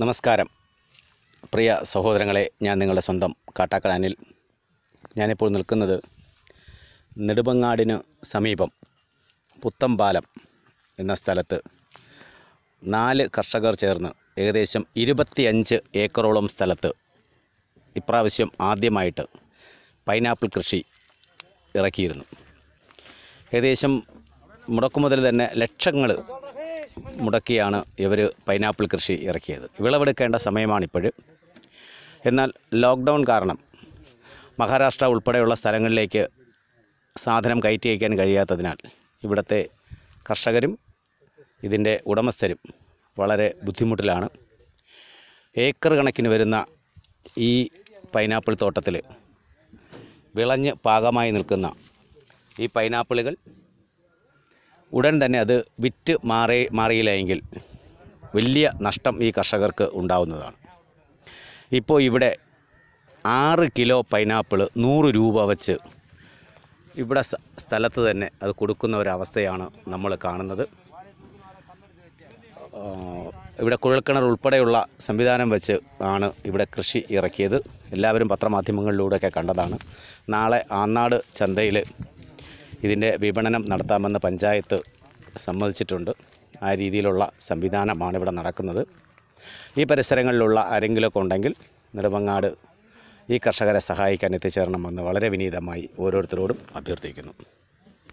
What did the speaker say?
നമസ്കാരം പ്രിയ സഹോദരങ്ങളെ ഞാൻ നിങ്ങളുടെ സ്വന്തം കാട്ടാക്കലാനിൽ ഞാനിപ്പോൾ നിൽക്കുന്നത് നെടുമങ്ങാടിന് സമീപം പുത്തമ്പാലം എന്ന സ്ഥലത്ത് നാല് കർഷകർ ചേർന്ന് ഏകദേശം ഇരുപത്തിയഞ്ച് ഏക്കറോളം സ്ഥലത്ത് ഇപ്രാവശ്യം ആദ്യമായിട്ട് പൈനാപ്പിൾ കൃഷി ഇറക്കിയിരുന്നു ഏകദേശം മുടക്കുമുതൽ തന്നെ ലക്ഷങ്ങൾ മുടക്കിയാണ് ഇവർ പൈനാപ്പിൾ കൃഷി ഇറക്കിയത് വിളവെടുക്കേണ്ട സമയമാണിപ്പോഴും എന്നാൽ ലോക്ക്ഡൗൺ കാരണം മഹാരാഷ്ട്ര ഉൾപ്പെടെയുള്ള സ്ഥലങ്ങളിലേക്ക് സാധനം കയറ്റി അയക്കാൻ കഴിയാത്തതിനാൽ ഇവിടുത്തെ കർഷകരും ഇതിൻ്റെ ഉടമസ്ഥരും വളരെ ബുദ്ധിമുട്ടിലാണ് ഏക്കർ കണക്കിന് വരുന്ന ഈ പൈനാപ്പിൾ തോട്ടത്തിൽ വിളഞ്ഞ് പാകമായി നിൽക്കുന്ന ഈ പൈനാപ്പിളുകൾ ഉടൻ തന്നെ അത് വിറ്റ് മാറി മാറിയില്ലെങ്കിൽ വലിയ നഷ്ടം ഈ കർഷകർക്ക് ഉണ്ടാവുന്നതാണ് ഇപ്പോൾ ഇവിടെ ആറ് കിലോ പൈനാപ്പിൾ നൂറ് രൂപ വച്ച് ഇവിടെ സ്ഥലത്ത് തന്നെ അത് കൊടുക്കുന്ന ഒരവസ്ഥയാണ് നമ്മൾ കാണുന്നത് ഇവിടെ കുഴൽക്കിണർ ഉൾപ്പെടെയുള്ള സംവിധാനം വെച്ച് ആണ് ഇവിടെ കൃഷി ഇറക്കിയത് എല്ലാവരും പത്രമാധ്യമങ്ങളിലൂടെയൊക്കെ കണ്ടതാണ് നാളെ ആന്നാട് ചന്തയിൽ ഇതിൻ്റെ വിപണനം നടത്താമെന്ന് പഞ്ചായത്ത് സമ്മതിച്ചിട്ടുണ്ട് ആ രീതിയിലുള്ള സംവിധാനമാണ് ഇവിടെ നടക്കുന്നത് ഈ പരിസരങ്ങളിലുള്ള ആരെങ്കിലുമൊക്കെ ഉണ്ടെങ്കിൽ നെടുമങ്ങാട് ഈ കർഷകരെ സഹായിക്കാൻ എത്തിച്ചേരണമെന്ന് വളരെ വിനീതമായി ഓരോരുത്തരോടും അഭ്യർത്ഥിക്കുന്നു